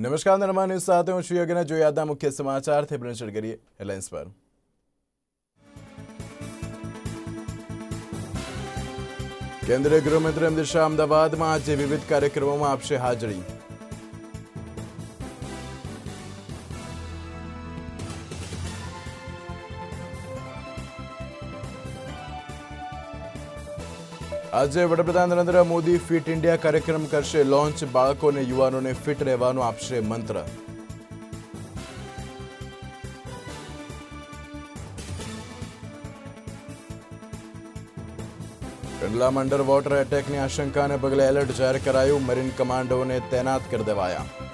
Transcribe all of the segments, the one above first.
નમસ્કાર નર્મા ન્યૂઝ સાથે હું છું યજ્ઞ જોઈએ આજના મુખ્ય સમાચાર થી પ્રેન્સર કરીએ હેડલાઇન્સ પર કેન્દ્રીય ગૃહમંત્રી અમિત શાહ અમદાવાદમાં આજે વિવિધ કાર્યક્રમોમાં આપશે હાજરી આજે વડાપ્રધાન નરેન્દ્ર મોદી ફિટ ઇન્ડિયા કાર્યક્રમ કરશે લોન્ચ બાળકોને યુવાનોને ફિટ રહેવાનો આપશે મંત્ર કંડલામાં અંડર વોટર એટેકની આશંકાને પગલે એલર્ટ જાહેર કરાયું મરીન કમાન્ડોને તૈનાત કરી દેવાયા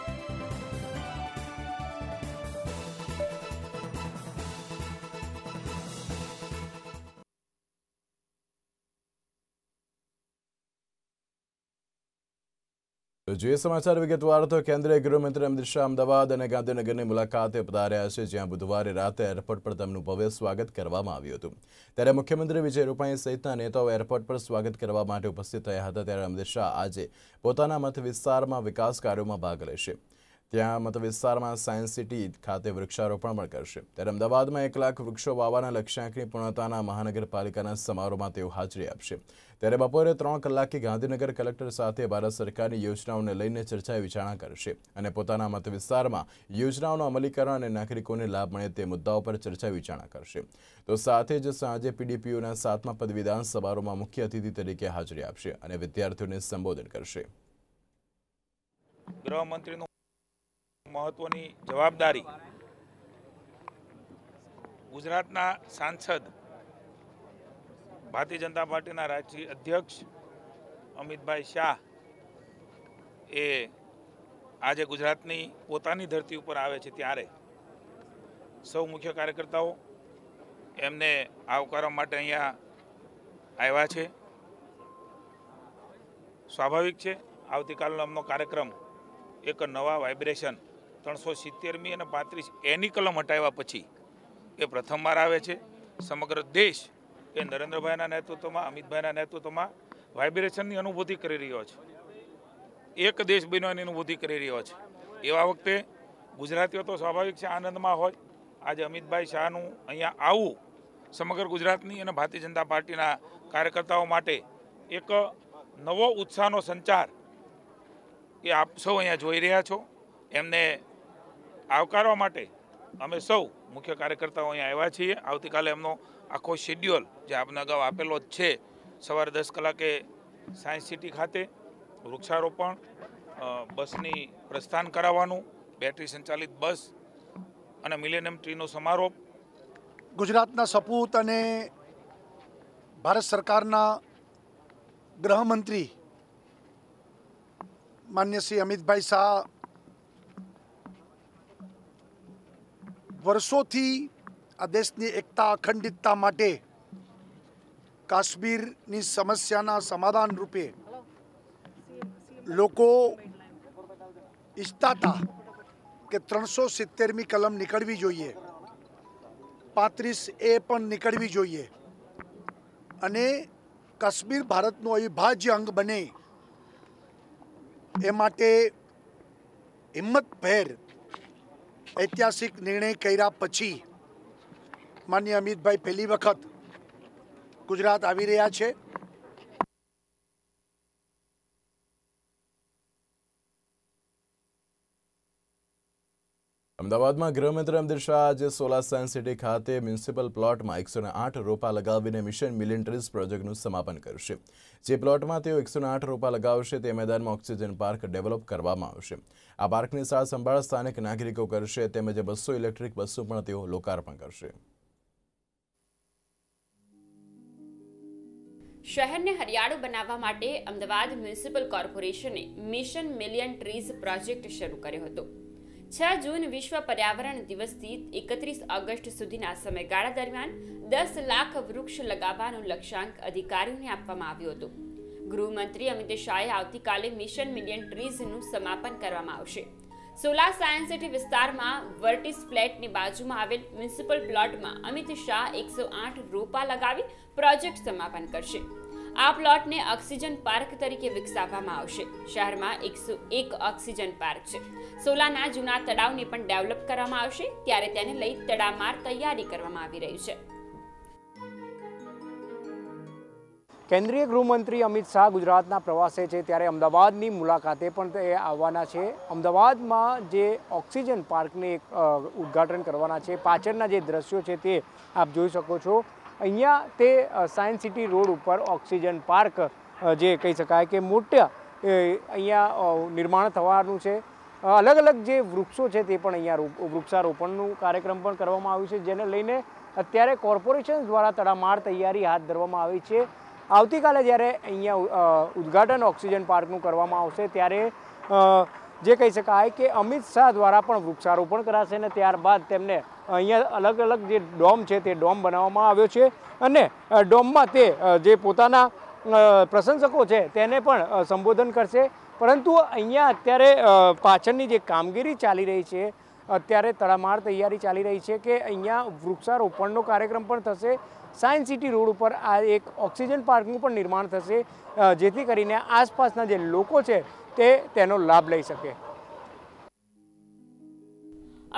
જે સમાચાર વિગતવાર તો કેન્દ્રીય ગૃહમંત્રી અમિત શાહ અમદાવાદ અને ગાંધીનગરની મુલાકાતે પધાર્યા છે જ્યાં બુધવારે રાતે એરપોર્ટ પર તેમનું ભવ્ય સ્વાગત કરવામાં આવ્યું હતું ત્યારે મુખ્યમંત્રી વિજય રૂપાણી સહિતના નેતાઓ એરપોર્ટ પર સ્વાગત કરવા માટે ઉપસ્થિત થયા હતા ત્યારે અમિત શાહ આજે પોતાના મત વિસ્તારમાં વિકાસ કાર્યોમાં ભાગ લેશે ત્યાં મત વિસ્તારમાં સાયન્સ સિટી ખાતે વૃક્ષારોપણ પણ કરશે ત્યારે અમદાવાદમાં એક લાખ વૃક્ષો વાવવાના લક્ષ્યાંકની પૂર્ણતાના મહાનગરપાલિકાના સમારોહમાં તેઓ હાજરી આપશે ત્યારે બપોરે ત્રણ કલાકે ગાંધીનગર કલેક્ટર સાથે ભારત સરકારની યોજનાઓને લઈને ચર્ચા વિચારણા કરશે અને પોતાના મત વિસ્તારમાં યોજનાઓનું અમલીકરણ અને નાગરિકોને લાભ મળે તે મુદ્દાઓ પર ચર્ચા વિચારણા કરશે તો સાથે જ સાંજે પીડીપીયુના સાતમા પદવિદાન સમારોહમાં મુખ્ય અતિથિ તરીકે હાજરી આપશે અને વિદ્યાર્થીઓને સંબોધન કરશે ગૃહમંત્રીનું મહત્વની જવાબદારી ગુજરાતના સાંસદ ભારતીય જનતા પાર્ટીના રાષ્ટ્રીય અધ્યક્ષ અમિતભાઈ શાહ એ આજે ગુજરાતની પોતાની ધરતી ઉપર આવે છે ત્યારે સૌ મુખ્ય કાર્યકર્તાઓ એમને આવકારવા માટે અહીંયા આવ્યા છે સ્વાભાવિક છે આવતીકાલનો અમનો કાર્યક્રમ એક નવા વાઇબ્રેશન ત્રણસો સિત્તેરમી અને પાંત્રીસ એની કલમ હટાવ્યા પછી એ પ્રથમવાર આવે છે સમગ્ર દેશ એ નરેન્દ્રભાઈના નેતૃત્વમાં અમિતભાઈના નેતૃત્વમાં વાઇબ્રેશનની અનુભૂતિ કરી રહ્યો છે એક દેશ બન્યોની અનુભૂતિ કરી રહ્યો છે એવા વખતે ગુજરાતીઓ તો સ્વાભાવિક છે આનંદમાં હોય આજે અમિતભાઈ શાહનું અહીંયા આવવું સમગ્ર ગુજરાતની અને ભારતીય જનતા પાર્ટીના કાર્યકર્તાઓ માટે એક નવો ઉત્સાહનો સંચાર એ આપ સૌ અહીંયા જોઈ રહ્યા છો એમને આવકારવા માટે અમે સૌ મુખ્ય કાર્યકર્તાઓ અહીંયા આવ્યા છીએ આવતીકાલે એમનો આખો શેડ્યુઅલ જે આપને અગાઉ આપેલો જ છે સવારે દસ કલાકે સાયન્સ સિટી ખાતે વૃક્ષારોપણ બસની પ્રસ્થાન કરાવવાનું બેટરી સંચાલિત બસ અને મિલેનિયમ ટ્રીનો સમારોહ ગુજરાતના સપૂત અને ભારત સરકારના ગૃહમંત્રી માન્ય શ્રી અમિતભાઈ શાહ વર્ષોથી આ દેશની એકતા અખંડિતતા માટે કાશ્મીરની સમસ્યાના સમાધાન રૂપે લોકો ઈચ્છતા હતા કે ત્રણસો સિત્તેરમી કલમ નીકળવી જોઈએ પાંત્રીસ એ પણ નીકળવી જોઈએ અને કાશ્મીર ભારતનું અવિભાજ્ય અંગ બને એ માટે હિંમતભેર ઐતિહાસિક નિર્ણય કર્યા પછી માન્ય અમિતભાઈ પહેલી વખત ગુજરાત આવી રહ્યા છે અમદાવાદમાં ગૃહમંત્રી અમદિર શાહ આજે સોલા સાયન્સ સિટી ખાતે મ્યુનિસિપલ પ્લોટમાં એકસો આઠ રોપા લગાવીને મિશન મિલિયન ટ્રીઝ પ્રોજેક્ટનું સમાપન કરશે જે પ્લોટમાં તેઓ એકસો આઠ રોપા લગાવશે તે મેદાનમાં ઓક્સિજન પાર્ક ડેવલપ કરવામાં આવશે આ પાર્કની સાર સંભાળ સ્થાનિક નાગરિકો કરશે તેમજ બસો ઇલેક્ટ્રિક બસો પણ તેઓ લોકાર્પણ કરશે શહેરને હરિયાળું બનાવવા માટે અમદાવાદ મ્યુનિસિપલ કોર્પોરેશને મિશન મિલિયન ટ્રીઝ પ્રોજેક્ટ શરૂ કર્યો હતો છ જૂન વિશ્વ પર્યાવરણ દિવસથી એકત્રીસ ઓગસ્ટ સુધીના સમયગાળા દરમિયાન દસ લાખ વૃક્ષ લગાવવાનું લક્ષ્યાંક અધિકારીઓને આપવામાં આવ્યું હતું ગૃહમંત્રી અમિત શાહે આવતીકાલે મિશન મિલિયન ટ્રીઝનું સમાપન કરવામાં આવશે સોલા સાયન્સ સિટી વિસ્તારમાં વર્ટિસ ફ્લેટની બાજુમાં આવેલ મ્યુનિસિપલ પ્લોટમાં અમિત શાહ એકસો આઠ રોપા લગાવી પ્રોજેક્ટ સમાપન કરશે આ પ્લોટને ઓક્સિજન પાર્ક તરીકે વિકસાવવામાં આવશે શહેરમાં એકસો એક ઓક્સિજન પાર્ક છે સોલાના જૂના તળાવને પણ ડેવલપ કરવામાં આવશે ત્યારે તેને લઈ તડામાર તૈયારી કરવામાં આવી રહી છે કેન્દ્રીય ગૃહમંત્રી અમિત શાહ ગુજરાતના પ્રવાસે છે ત્યારે અમદાવાદની મુલાકાતે પણ એ આવવાના છે અમદાવાદમાં જે ઓક્સિજન પાર્કને ઉદ્ઘાટન કરવાના છે પાછળના જે દ્રશ્યો છે તે આપ જોઈ શકો છો અહીંયા તે સાયન્સ સિટી રોડ ઉપર ઓક્સિજન પાર્ક જે કહી શકાય કે મોટા અહીંયા નિર્માણ થવાનું છે અલગ અલગ જે વૃક્ષો છે તે પણ અહીંયા વૃક્ષારોપણનું કાર્યક્રમ પણ કરવામાં આવ્યું છે જેને લઈને અત્યારે કોર્પોરેશન દ્વારા તડામાર તૈયારી હાથ ધરવામાં આવી છે આવતીકાલે જ્યારે અહીંયા ઉદ્ઘાટન ઓક્સિજન પાર્કનું કરવામાં આવશે ત્યારે જે કહી શકાય કે અમિત શાહ દ્વારા પણ વૃક્ષારોપણ કરાશે અને ત્યારબાદ તેમને અહીંયા અલગ અલગ જે ડોમ છે તે ડોમ બનાવવામાં આવ્યો છે અને ડોમમાં તે જે પોતાના પ્રશંસકો છે તેને પણ સંબોધન કરશે પરંતુ અહીંયા અત્યારે પાછળની જે કામગીરી ચાલી રહી છે અત્યારે તડામાર તૈયારી ચાલી રહી છે કે અહીંયા વૃક્ષારોપણનો કાર્યક્રમ પણ થશે સાયન્સ સિટી રોડ ઉપર આ એક ઓક્સિજન પાર્કનું પણ નિર્માણ થશે જેથી કરીને આસપાસના જે લોકો છે તે તેનો લાભ લઈ શકે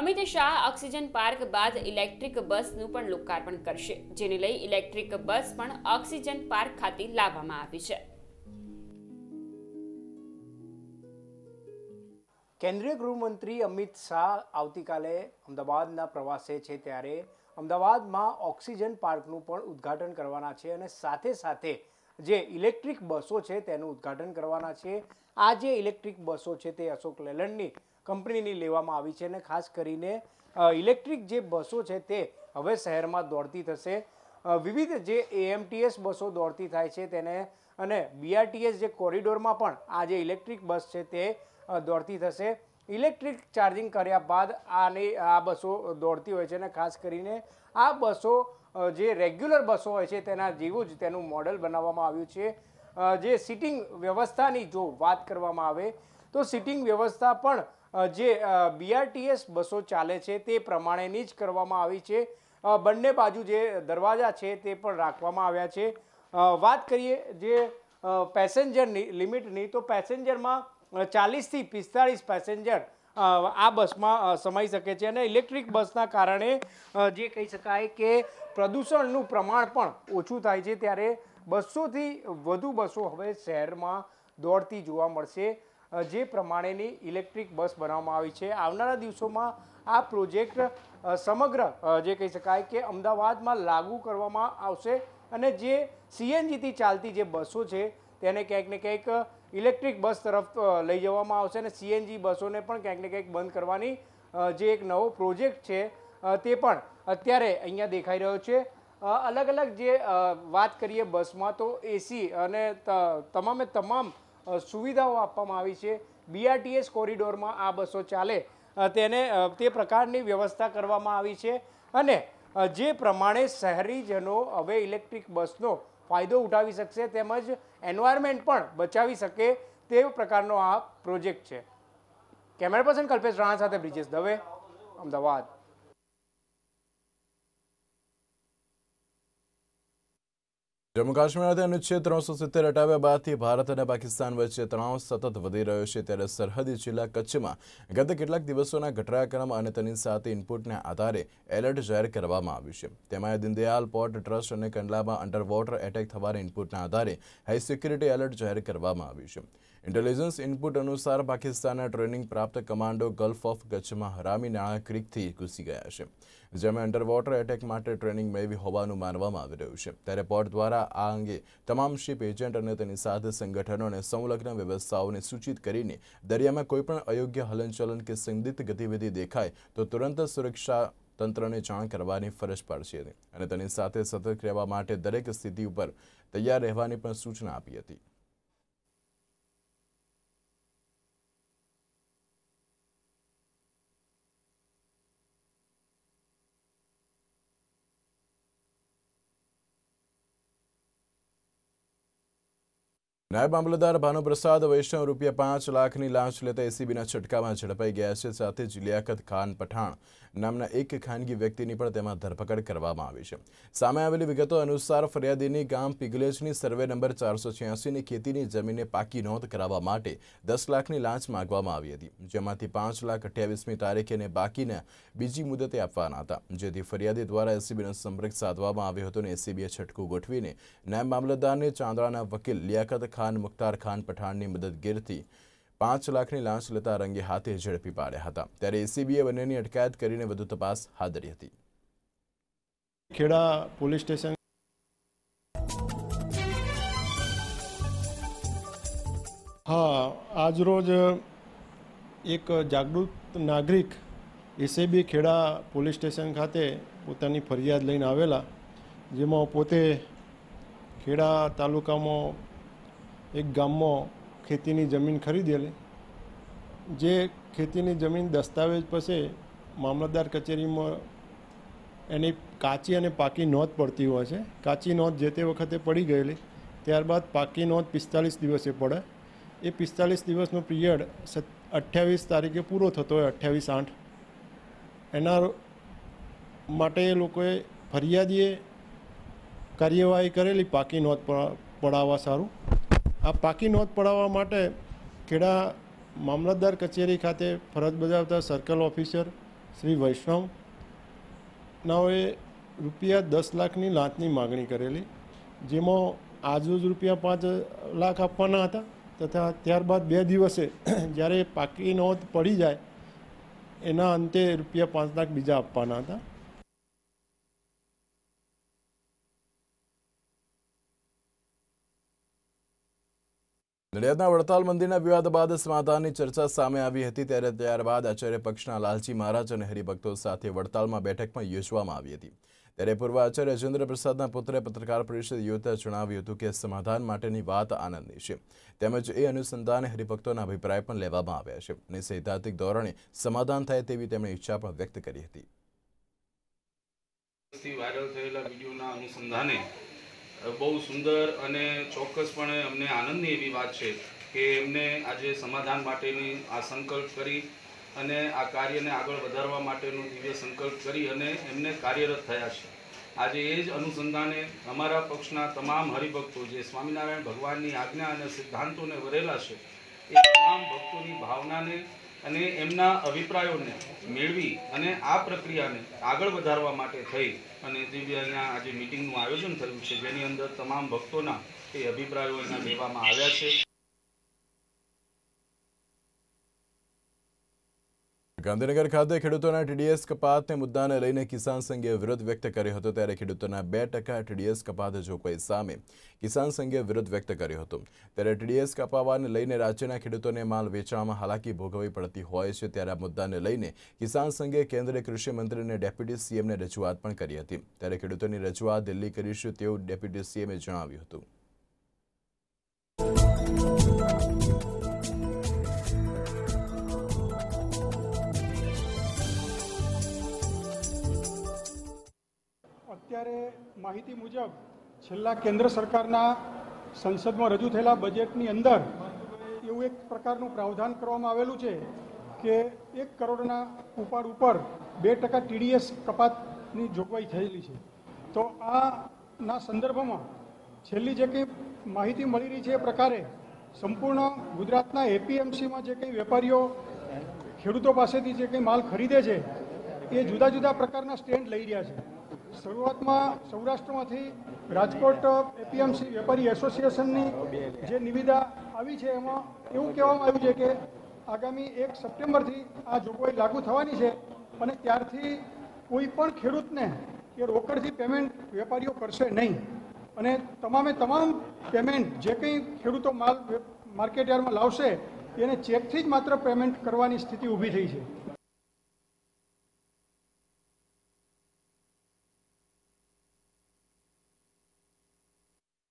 અમિત શાહ ઓક્સિજન પાર્ક બાદ ઇલેક્ટ્રિક બસનું પણ લોકાર્પણ કરશે જેને લઈ ઇલેક્ટ્રિક બસ પણ ઓક્સિજન પાર્ક ખાતે લાવવામાં આવી છે કેન્દ્રીય ગૃહમંત્રી અમિત શાહ આવતીકાલે અમદાવાદના પ્રવાસે છે ત્યારે અમદાવાદમાં ઓક્સિજન પાર્કનું પણ ઉદ્ઘાટન કરવાના છે અને સાથે સાથે જે ઇલેક્ટ્રિક બસો છે તેનું ઉદ્ઘાટન કરવાના છે આ જે ઇલેક્ટ્રિક બસો છે તે અશોક લેલન્ડની કંપનીની લેવામાં આવી છે અને ખાસ કરીને ઇલેક્ટ્રિક જે બસો છે તે હવે શહેરમાં દોડતી થશે વિવિધ જે એએમટીએસ બસો દોડતી થાય છે તેને અને બીઆરટીએસ જે કોરિડોરમાં પણ આ જે ઇલેક્ટ્રિક બસ છે તે દોડતી થશે ઇલેક્ટ્રિક ચાર્જિંગ કર્યા બાદ આની આ બસો દોડતી હોય છે અને ખાસ કરીને આ બસો જે રેગ્યુલર બસો હોય છે તેના જેવું જ તેનું મોડલ બનાવવામાં આવ્યું છે જે સિટિંગ વ્યવસ્થાની જો વાત કરવામાં આવે તો સિટિંગ વ્યવસ્થા પણ જે બીઆરટીએસ બસો ચાલે છે તે પ્રમાણેની જ કરવામાં આવી છે બંને બાજુ જે દરવાજા છે તે પણ રાખવામાં આવ્યા છે વાત કરીએ જે પેસેન્જરની લિમિટની તો પેસેન્જરમાં ચાલીસથી પિસ્તાળીસ પેસેન્જર આ બસમાં સમાઈ શકે છે અને ઇલેક્ટ્રિક બસના કારણે જે કહી શકાય કે પ્રદૂષણનું પ્રમાણ પણ ઓછું થાય છે ત્યારે બસોથી વધુ બસો હવે શહેરમાં દોડતી જોવા મળશે જે પ્રમાણેની ઇલેક્ટ્રિક બસ બનાવવામાં આવી છે આવનારા દિવસોમાં આ પ્રોજેક્ટ સમગ્ર જે કહી શકાય કે અમદાવાદમાં લાગુ કરવામાં આવશે અને જે સીએનજીથી ચાલતી જે બસો છે તેને ક્યાંક ને ક્યાંક ઇલેક્ટ્રિક બસ તરફ લઈ જવામાં આવશે અને સીએનજી બસોને પણ ક્યાંક ને ક્યાંક બંધ કરવાની જે એક નવો પ્રોજેક્ટ છે તે પણ અત્યારે અહીંયા દેખાઈ રહ્યો છે અલગ અલગ જે વાત કરીએ બસમાં તો એસી અને તમામે તમામ સુવિધાઓ આપવામાં આવી છે બીઆરટીએસ કોરિડોરમાં આ બસો ચાલે તેને તે પ્રકારની વ્યવસ્થા કરવામાં આવી છે અને જે પ્રમાણે શહેરીજનો હવે ઇલેક્ટ્રિક બસનો ફાયદો ઉઠાવી શકશે તેમજ એન્વાયરમેન્ટ પણ બચાવી શકે તે પ્રકારનો આ પ્રોજેક્ટ છે કેમેરા પર્સન કલ્પેશ રાણા સાથે બ્રિજેશ દવે અમદાવાદ જમ્મુ કાશ્મીરના અનુચ્છેદ ત્રણસો સિત્તેર હટાવ્યા બાદથી ભારત અને પાકિસ્તાન વચ્ચે તણાવ સતત વધી રહ્યો છે ત્યારે સરહદી જિલ્લા કચ્છમાં ગત કેટલાક દિવસોના ઘટનાક્રમ અને તેની સાથે ઇનપુટના આધારે એલર્ટ જાહેર કરવામાં આવ્યું છે તેમાં દીનદયાલ પોર્ટ ટ્રસ્ટ અને કંડલામાં અંડરવોટર એટેક થવાના ઇનપુટના આધારે હાઈ સિક્યુરિટી એલર્ટ જાહેર કરવામાં આવ્યું છે ઇન્ટેલિજન્સ ઇનપુટ અનુસાર પાકિસ્તાનના ટ્રેનિંગ પ્રાપ્ત કમાન્ડો ગલ્ફ ઓફ કચ્છમાં હરામી નાણા ક્રિકથી ઘૂસી ગયા છે જેમાં અંડરવોટર એટેક માટે ટ્રેનિંગ મેળવી હોવાનું માનવામાં આવી રહ્યું છે ત્યારે પોર્ટ દ્વારા આ અંગે તમામ શિપ એજન્ટ અને તેની સાથે સંગઠનો અને સંલગ્ન વ્યવસ્થાઓને સૂચિત કરીને દરિયામાં કોઈપણ અયોગ્ય હલનચલન કે સંદિગ્ધ ગતિવિધિ દેખાય તો તુરંત સુરક્ષા તંત્રને જાણ કરવાની ફરજ પાડશે અને તેની સાથે સતર્ક રહેવા માટે દરેક સ્થિતિ ઉપર તૈયાર રહેવાની પણ સૂચના આપી હતી નાયબ મામલતદાર ભાનુપ્રસાદ વૈષ્ણવ રૂપિયા પાંચ લાખની લાંચ લેતા એસીબીના છટકામાં ઝડપાઈ ગયા છે સાથે જ લિયાકત ખાન પઠાણ નામના એક ખાનગી વ્યક્તિની પણ તેમાં ધરપકડ કરવામાં આવી છે સામે આવેલી વિગતો અનુસાર ફરિયાદીની ગામ પિગલેજની સર્વે નંબર ચારસો છ્યાસીની ખેતીની જમીનને પાકી નોંધ કરાવવા માટે દસ લાખની લાંચ માગવામાં આવી હતી જેમાંથી પાંચ લાખ અઠ્યાવીસમી તારીખે અને બાકીના બીજી મુદતે આપવાના હતા જેથી ફરિયાદી દ્વારા એસીબીનો સંપર્ક સાધવામાં આવ્યો હતો અને એસીબીએ છટકું ગોઠવીને નાયબ મામલતદારને ચાંદડાના વકીલ લિયાકત ખાન મુખ્તાર ખાન પઠાણની મદદગીરથી પાંચ લાખની લાંચ લેતા રંગે હાથે ઝડપી પાડ્યા હતા ત્યારે એસીબીએ બંનેની અટકાયત કરીને વધુ તપાસ હાથ ધરી હતી ખેડા પોલીસ સ્ટેશન હા આજરોજ એક જાગૃત નાગરિક એસીબી ખેડા પોલીસ સ્ટેશન ખાતે પોતાની ફરિયાદ લઈને આવેલા જેમાં પોતે ખેડા તાલુકામાં એક ગામમાં ખેતીની જમીન ખરીદેલી જે ખેતીની જમીન દસ્તાવેજ પછી મામલતદાર કચેરીમાં એની કાચી અને પાકી નોંધ પડતી હોય છે કાચી નોંધ જે તે વખતે પડી ગયેલી ત્યારબાદ પાકી નોંધ પિસ્તાલીસ દિવસે પડે એ પિસ્તાલીસ દિવસનો પીરિયડ અઠ્યાવીસ તારીખે પૂરો થતો હોય અઠ્યાવીસ આઠ એના માટે એ લોકોએ ફરિયાદીએ કાર્યવાહી કરેલી પાકી નોંધ પડાવવા સારું આ પાકી નોંધ પડાવવા માટે ખેડા મામલતદાર કચેરી ખાતે ફરજ બજાવતા સર્કલ ઓફિસર શ્રી વૈષ્ણવનાઓએ રૂપિયા દસ લાખની લાંચની માગણી કરેલી જેમાં આજુ જ રૂપિયા પાંચ લાખ આપવાના હતા તથા ત્યારબાદ બે દિવસે જ્યારે પાકી નોંધ પડી જાય એના અંતે રૂપિયા પાંચ લાખ બીજા આપવાના હતા નડિયાદના વડતાલ મંદિરના વિવાદ બાદ સમાધાનની ચર્ચા સામે આવી હતી ત્યારે ત્યારબાદ આચાર્ય પક્ષના લાલજી મહારાજ અને હરિભક્તો સાથે વડતાલમાં બેઠકમાં યોજવામાં આવી હતી ત્યારે પૂર્વ આચાર્ય રજેન્દ્ર પ્રસાદના પુત્રે પત્રકાર પરિષદ યોજતા જણાવ્યું હતું કે સમાધાન માટેની વાત આનંદની છે તેમજ એ અનુસંધાને હરિભક્તોના અભિપ્રાય પણ લેવામાં આવ્યા છે અને સૈદ્ધાંતિક ધોરણે સમાધાન થાય તેવી તેમણે ઈચ્છા પણ વ્યક્ત કરી હતી વાયરલ થયેલા વિડીયોના અનુસંધાને બહુ સુંદર અને ચોક્કસપણે અમને આનંદની એવી વાત છે કે એમને આજે સમાધાન માટેની આ સંકલ્પ કરી અને આ કાર્યને આગળ વધારવા માટેનો દિવ્ય સંકલ્પ કરી અને એમને કાર્યરત થયા છે આજે એ જ અનુસંધાને અમારા પક્ષના તમામ હરિભક્તો જે સ્વામિનારાયણ ભગવાનની આજ્ઞા અને સિદ્ધાંતોને વરેલા છે એ તમામ ભક્તોની ભાવનાને અને એમના અભિપ્રાયોને મેળવી અને આ પ્રક્રિયાને આગળ વધારવા માટે થઈ અને દિવ્યના અહીંયા આજે મિટિંગનું આયોજન થયું છે જેની અંદર તમામ ભક્તોના એ અભિપ્રાયો એના લેવામાં આવ્યા છે ગાંધીનગર ખાતે ખેડૂતોના ટીડીએસ કપાતને મુદ્દાને લઈને કિસાન સંઘે વિરોધ વ્યક્ત કર્યો હતો ત્યારે ખેડૂતોના બે ટકા ટીડીએસ કપાત જોગવાઈ સામે કિસાન સંઘે વિરોધ વ્યક્ત કર્યો હતો ત્યારે ટીડીએસ કપાવવાને લઈને રાજ્યના ખેડૂતોને માલ વેચવામાં હાલાકી ભોગવવી પડતી હોય છે ત્યારે આ મુદ્દાને લઈને કિસાન સંઘે કેન્દ્રીય કૃષિ મંત્રી અને ડેપ્યુટી સીએમને રજૂઆત પણ કરી હતી ત્યારે ખેડૂતોની રજૂઆત દિલ્હી કરીશું તેવું ડેપ્યુટી સીએમે જણાવ્યું હતું અત્યારે માહિતી મુજબ છેલ્લા કેન્દ્ર સરકારના સંસદમાં રજૂ થયેલા બજેટની અંદર એવું એક પ્રકારનું પ્રાવધાન કરવામાં આવેલું છે કે એક કરોડના ઉપાડ ઉપર બે ટકા ટીડીએસ કપાતની જોગવાઈ થયેલી છે તો આના સંદર્ભમાં છેલ્લી જે કંઈ માહિતી મળી રહી છે એ પ્રકારે સંપૂર્ણ ગુજરાતના એપીએમસીમાં જે કંઈ વેપારીઓ ખેડૂતો પાસેથી જે કંઈ માલ ખરીદે છે એ જુદા જુદા પ્રકારના સ્ટેન્ડ લઈ રહ્યા છે શરૂઆતમાં સૌરાષ્ટ્રમાંથી રાજકોટ એપીએમસી વેપારી એસોસિએશનની જે નિવેદા આવી છે એમાં એવું કહેવામાં આવ્યું છે કે આગામી એક સપ્ટેમ્બરથી આ જોગવાઈ લાગુ થવાની છે અને ત્યારથી કોઈ પણ ખેડૂતને એ રોકડથી પેમેન્ટ વેપારીઓ કરશે નહીં અને તમામે તમામ પેમેન્ટ જે કંઈ ખેડૂતો માલ માર્કેટ યાર્ડમાં લાવશે એને ચેકથી જ માત્ર પેમેન્ટ કરવાની સ્થિતિ ઊભી થઈ છે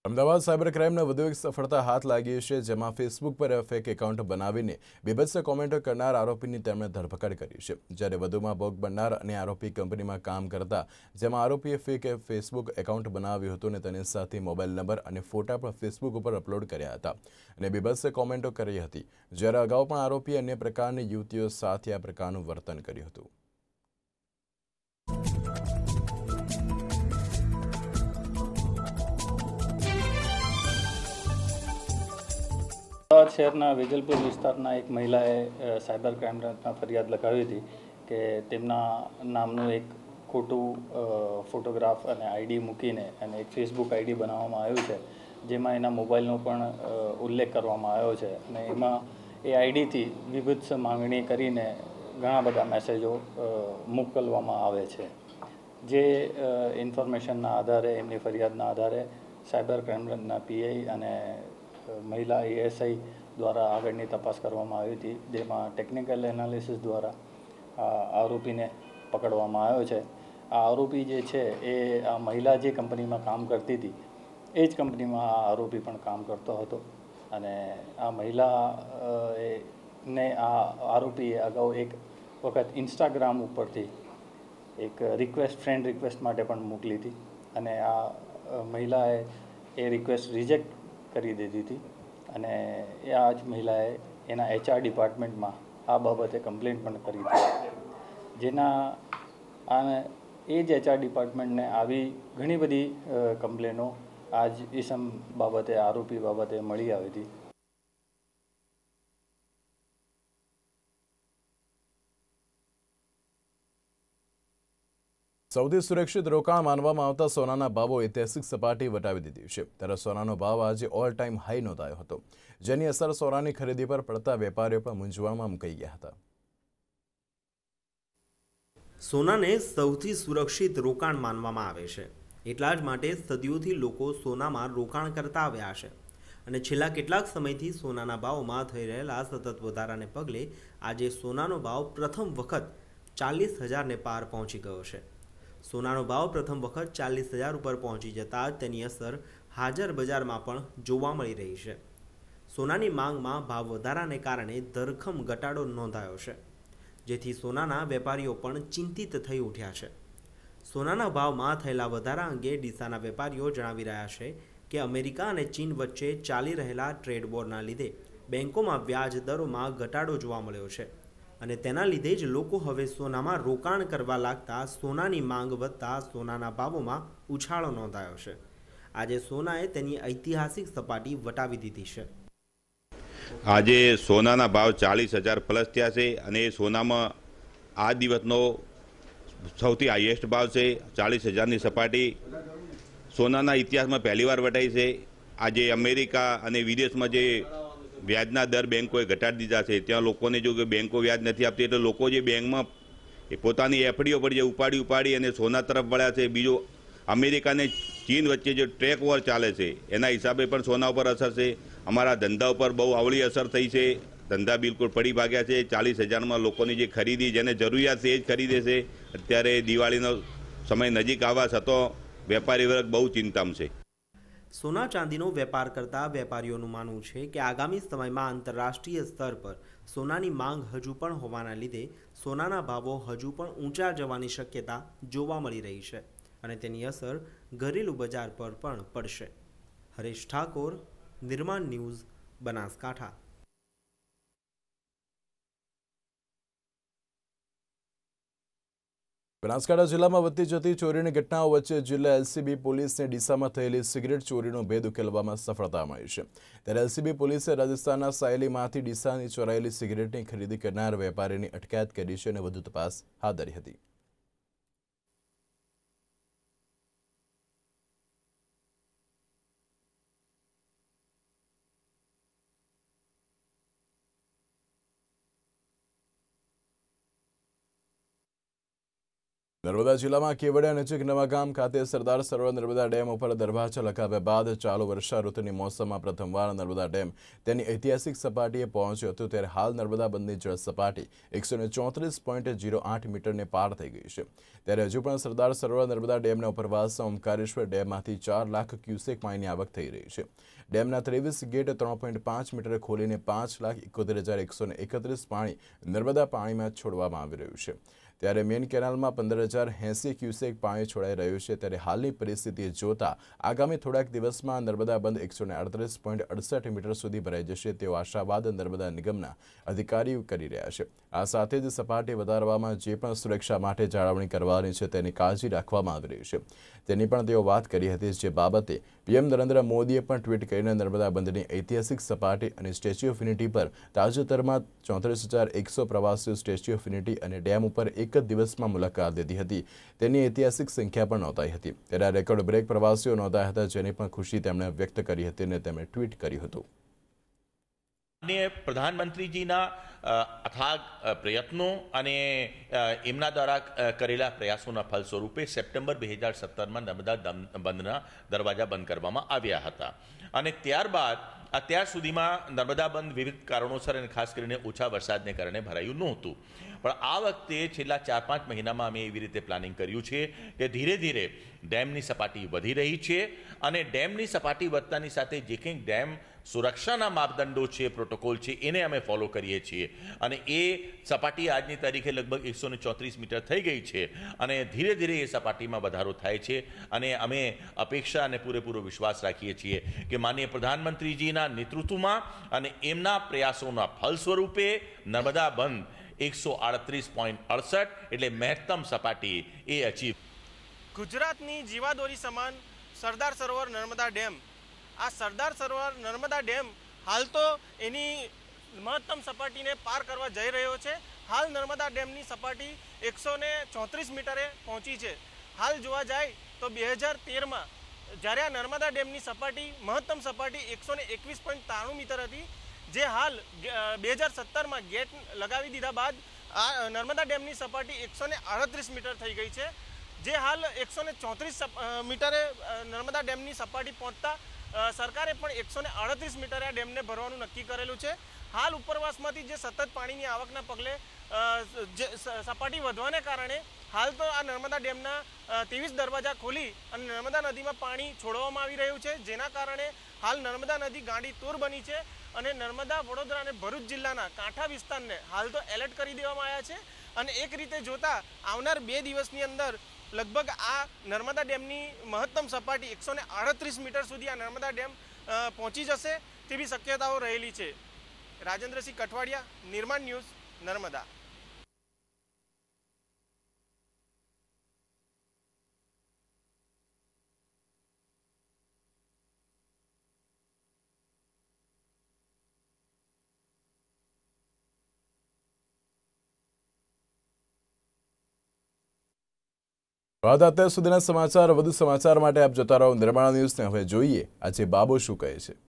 અમદાવાદ સાયબર ક્રાઇમને વધુ એક સફળતા હાથ લાગી છે જેમાં ફેસબુક પર ફેક એકાઉન્ટ બનાવીને બેબત્સ કોમેન્ટો કરનાર આરોપીની તેમણે ધરપકડ કરી છે જ્યારે વધુમાં ભોગ બનનાર અને આરોપી કંપનીમાં કામ કરતા જેમાં આરોપીએ ફેક ફેસબુક એકાઉન્ટ બનાવ્યું હતું અને તેની સાથે મોબાઈલ નંબર અને ફોટા પણ ફેસબુક ઉપર અપલોડ કર્યા હતા અને બેબત્સ કોમેન્ટો કરી હતી જ્યારે અગાઉ પણ આરોપીએ અન્ય પ્રકારની યુવતીઓ સાથે આ પ્રકારનું વર્તન કર્યું હતું અમદાવાદ શહેરના વેજલપુર વિસ્તારના એક મહિલાએ સાયબર ક્રાઇમ બ્રાન્ચમાં ફરિયાદ લગાવી હતી કે તેમના નામનું એક ખોટું ફોટોગ્રાફ અને આઈડી મૂકીને અને એક ફેસબુક આઈડી બનાવવામાં આવ્યું છે જેમાં એના મોબાઈલનો પણ ઉલ્લેખ કરવામાં આવ્યો છે અને એમાં એ આઈડીથી વિવિધ માંગણી કરીને ઘણા બધા મેસેજો મોકલવામાં આવે છે જે ઇન્ફોર્મેશનના આધારે એમની ફરિયાદના આધારે સાયબર ક્રાઇમ બ્રાન્ચના પીઆઈ અને મહિલા એએસઆઈ દ્વારા આગળની તપાસ કરવામાં આવી હતી જેમાં ટેકનિકલ એનાલિસિસ દ્વારા આરોપીને પકડવામાં આવ્યો છે આ આરોપી જે છે એ આ મહિલા જે કંપનીમાં કામ કરતી હતી એ જ કંપનીમાં આ આરોપી પણ કામ કરતો હતો અને આ મહિલા ને આ આરોપીએ અગાઉ એક વખત ઇન્સ્ટાગ્રામ ઉપરથી એક રિક્વેસ્ટ ફ્રેન્ડ રિક્વેસ્ટ માટે પણ મોકલી હતી અને આ મહિલાએ એ રિક્વેસ્ટ રિજેક્ટ કરી દીધી હતી અને એ આ જ મહિલાએ એના એચઆર ડિપાર્ટમેન્ટમાં આ બાબતે કમ્પ્લેન પણ કરી હતી જેના આ એ જ એચઆર ડિપાર્ટમેન્ટને આવી ઘણી બધી કમ્પ્લેનો આજ ઈસમ બાબતે આરોપી બાબતે મળી આવી હતી સૌથી સુરક્ષિત રોકાણ માનવામાં આવતા સોનાના ભાવો ઐતિહાસિક સપાટી વટાવી દીધી છે ત્યારે સોનાનો ભાવ આજે ઓલ ટાઈમ હાઈ નોંધાયો હતો જેની અસર સોનાની ખરીદી પર પડતા વેપારીઓ પણ મૂંઝવણમાં મુકાઈ ગયા હતા સોનાને સૌથી સુરક્ષિત રોકાણ માનવામાં આવે છે એટલા જ માટે સદીઓથી લોકો સોનામાં રોકાણ કરતા આવ્યા છે અને છેલ્લા કેટલાક સમયથી સોનાના ભાવમાં થઈ રહેલા સતત વધારાને પગલે આજે સોનાનો ભાવ પ્રથમ વખત ચાલીસ હજારને પાર પહોંચી ગયો છે સોનાનો ભાવ પ્રથમ વખત ચાલીસ હજાર ઉપર પહોંચી જતા તેની અસર હાજર બજારમાં પણ જોવા મળી રહી છે સોનાની માંગમાં ભાવ વધારાને કારણે ધરખમ ઘટાડો નોંધાયો છે જેથી સોનાના વેપારીઓ પણ ચિંતિત થઈ ઉઠ્યા છે સોનાના ભાવમાં થયેલા વધારા અંગે ડીસાના વેપારીઓ જણાવી રહ્યા છે કે અમેરિકા અને ચીન વચ્ચે ચાલી રહેલા ટ્રેડ વોરના લીધે બેન્કોમાં વ્યાજ દરોમાં ઘટાડો જોવા મળ્યો છે અને તેના લીધે જ લોકો હવે સોનામાં રોકાણ કરવા લાગતા સોનાની માંગ વધતા સોનાના ભાવોમાં ઉછાળો નોંધાયો છે આજે સોનાએ તેની ઐતિહાસિક સપાટી વટાવી દીધી છે આજે સોનાના ભાવ ચાલીસ હજાર પ્લસ થયા છે અને સોનામાં આ દિવસનો સૌથી હાઈએસ્ટ ભાવ છે ચાલીસ હજારની સપાટી સોનાના ઇતિહાસમાં પહેલીવાર વટાઈ છે આજે અમેરિકા અને વિદેશમાં જે વ્યાજના દર બેંકોએ ઘટાડી દીધા છે ત્યાં લોકોને જો કે બેન્કો વ્યાજ નથી આપતી એટલે લોકો જે બેંકમાં એ પોતાની એફડીઓ પર જે ઉપાડી ઉપાડી અને સોના તરફ વળ્યા છે બીજો અમેરિકા અને ચીન વચ્ચે જે ટ્રેક વોર ચાલે છે એના હિસાબે પણ સોના ઉપર અસર છે અમારા ધંધા ઉપર બહુ આવળી અસર થઈ છે ધંધા બિલકુલ પડી ભાગ્યા છે ચાલીસ હજારમાં લોકોની જે ખરીદી જેને જરૂરિયાત છે એ જ ખરીદે છે અત્યારે દિવાળીનો સમય નજીક આવવા છતાં વેપારી વર્ગ બહુ ચિંતામાં છે સોના ચાંદીનો વેપાર કરતા વેપારીઓનું માનવું છે કે આગામી સમયમાં આંતરરાષ્ટ્રીય સ્તર પર સોનાની માંગ હજુ પણ હોવાના લીધે સોનાના ભાવો હજુ પણ ઊંચા જવાની શક્યતા જોવા મળી રહી છે અને તેની અસર ઘરેલુ બજાર પર પણ પડશે હરેશ ઠાકોર નિર્માણ ન્યૂઝ બનાસકાંઠા બનાસકાંઠા જિલ્લામાં વધતી જતી ચોરીની ઘટનાઓ વચ્ચે જિલ્લા એલસીબી પોલીસને ડીસામાં થયેલી સિગરેટ ચોરીનો ભેદ ઉકેલવામાં સફળતા મળી છે ત્યારે એલસીબી પોલીસે રાજસ્થાનના સાયલીમાંથી ડીસાની ચોરાયેલી સિગરેટની ખરીદી કરનાર વેપારીની અટકાયત કરી છે અને વધુ તપાસ હાથ ધરી હતી નર્મદા જિલ્લામાં કેવડિયા નજીક નવાગામ ખાતે સરદાર સરોવર નર્મદા ડેમ ઉપર દરવાજા લખાવ્યા બાદ ચાલુ વર્ષા ઋતુની મોસમમાં પ્રથમવાર નર્મદા ડેમ તેની ઐતિહાસિક સપાટીએ પહોંચ્યું હતું ત્યારે હાલ નર્મદા બંધની જળ સપાટી એકસો ચોત્રીસ પોઈન્ટ જીરો આઠ મીટરને પાર થઈ ગઈ છે ત્યારે હજુ પણ સરદાર સરોવર નર્મદા ડેમના ઉપરવાસમાં ઓમકારેશ્વર ડેમમાંથી ચાર લાખ ક્યુસેક પાણીની આવક થઈ રહી છે ડેમના ત્રેવીસ ગેટ ત્રણ પોઈન્ટ પાંચ મીટર ખોલીને પાંચ લાખ એકોતેર હજાર એકસો એકત્રીસ પાણી નર્મદા પાણીમાં છોડવામાં આવી રહ્યું છે ત્યારે મેન કેનાલમાં પંદર હજાર એંસી ક્યુસેક પાણી છોડાઈ રહ્યું છે ત્યારે હાલની પરિસ્થિતિ જોતા આગામી થોડાક દિવસમાં નર્મદા બંધ એકસો અડત્રીસ પોઈન્ટ અડસઠ મીટર સુધી ભરાઈ જશે તેવો આશાવાદ નર્મદા નિગમના અધિકારીઓ કરી રહ્યા છે આ સાથે જ સપાટી વધારવામાં જે પણ સુરક્ષા માટે જાળવણી કરવાની છે તેની કાળજી રાખવામાં આવી રહી છે તેની પણ તેઓ વાત કરી હતી જે બાબતે પીએમ નરેન્દ્ર મોદીએ પણ ટ્વીટ કરીને નર્મદા બંધની ઐતિહાસિક સપાટી અને સ્ટેચ્યુ ઓફ યુનિટી પર તાજેતરમાં ચોત્રીસ હજાર એકસો પ્રવાસીઓ સ્ટેચ્યુ ઓફ યુનિટી અને ડેમ ઉપર એક એક દિવસમાં મુલાકાત લીધી હતી તેની ઐતિહાસિક સંખ્યા પણ નોંધાઈ હતી ત્યારે રેકોર્ડ બ્રેક પ્રવાસીઓ નોંધાયા હતા જેની પણ ખુશી તેમણે વ્યક્ત કરી હતી અને તેમણે ટ્વીટ કર્યું હતું પ્રધાનમંત્રીજીના અથાગ પ્રયત્નો અને એમના દ્વારા કરેલા પ્રયાસોના ફલ સ્વરૂપે સપ્ટેમ્બર બે હજાર સત્તરમાં નર્મદા બંધના દરવાજા બંધ કરવામાં આવ્યા હતા અને ત્યારબાદ અત્યાર સુધીમાં નર્મદા બંધ વિવિધ કારણોસર અને ખાસ કરીને ઓછા વરસાદને કારણે ભરાયું નહોતું પણ આ વખતે છેલ્લા ચાર પાંચ મહિનામાં અમે એવી રીતે પ્લાનિંગ કર્યું છે કે ધીરે ધીરે ડેમની સપાટી વધી રહી છે અને ડેમની સપાટી વધતાની સાથે જે કંઈક ડેમ સુરક્ષાના માપદંડો છે પ્રોટોકોલ છે એને અમે ફોલો કરીએ છીએ અને એ સપાટી આજની તારીખે લગભગ એકસો ચોત્રીસ મીટર થઈ ગઈ છે અને ધીરે ધીરે એ સપાટીમાં વધારો થાય છે અને અમે અપેક્ષા અને પૂરેપૂરો વિશ્વાસ રાખીએ છીએ કે માનીય પ્રધાનમંત્રીજીના નેતૃત્વમાં અને એમના પ્રયાસોના ફલ સ્વરૂપે નર્મદા બંધ એકસો આડત્રીસ પોઈન્ટ અડસઠ એટલે મહત્તમ સપાટી એ અચીવ ગુજરાતની જીવાદોરી સમાન સરદાર સરોવર નર્મદા ડેમ આ સરદાર સરોવર નર્મદા ડેમ હાલ તો એની મહત્તમ સપાટીને પાર કરવા જઈ રહ્યો છે હાલ નર્મદા ડેમની સપાટી એકસો ચોત્રીસ મીટરે પહોંચી છે હાલ જોવા જાય તો બે હજાર તેરમાં જ્યારે આ નર્મદા ડેમની સપાટી મહત્તમ સપાટી એકસો એકવીસ પોઈન્ટ ત્રાણું મીટર હતી જે હાલ બે હજાર સત્તરમાં ગેટ લગાવી દીધા બાદ આ નર્મદા ડેમની સપાટી એકસો આડત્રીસ મીટર થઈ ગઈ છે જે હાલ એકસો ચોત્રીસ મીટરે નર્મદા ડેમની સપાટી પહોંચતા સરકારે પણ એકસો ને અડત્રીસ મીટર આ ડેમને ભરવાનું નક્કી કરેલું છે હાલ ઉપરવાસમાંથી જે સતત પાણીની આવકના પગલે જે સપાટી વધવાને કારણે હાલ તો આ નર્મદા ડેમના ત્રેવીસ દરવાજા ખોલી અને નર્મદા નદીમાં પાણી છોડવામાં આવી રહ્યું છે જેના કારણે હાલ નર્મદા નદી ગાંડી તૂર બની છે અને નર્મદા વડોદરા અને ભરૂચ જિલ્લાના કાંઠા વિસ્તારને હાલ તો એલર્ટ કરી દેવામાં આવ્યા છે અને એક રીતે જોતા આવનાર બે દિવસની અંદર લગભગ આ નર્મદા ડેમની મહત્તમ સપાટી એકસો મીટર સુધી આ નર્મદા ડેમ પહોંચી જશે તેવી શક્યતાઓ રહેલી છે રાજેન્દ્રસિંહ કઠવાડિયા નિર્માણ ન્યૂઝ નર્મદા વાત અત્યાર સુધીના સમાચાર વધુ સમાચાર માટે આપ જતા રહો નિર્માણ ન્યૂઝને હવે જોઈએ આજે બાબો શું કહે છે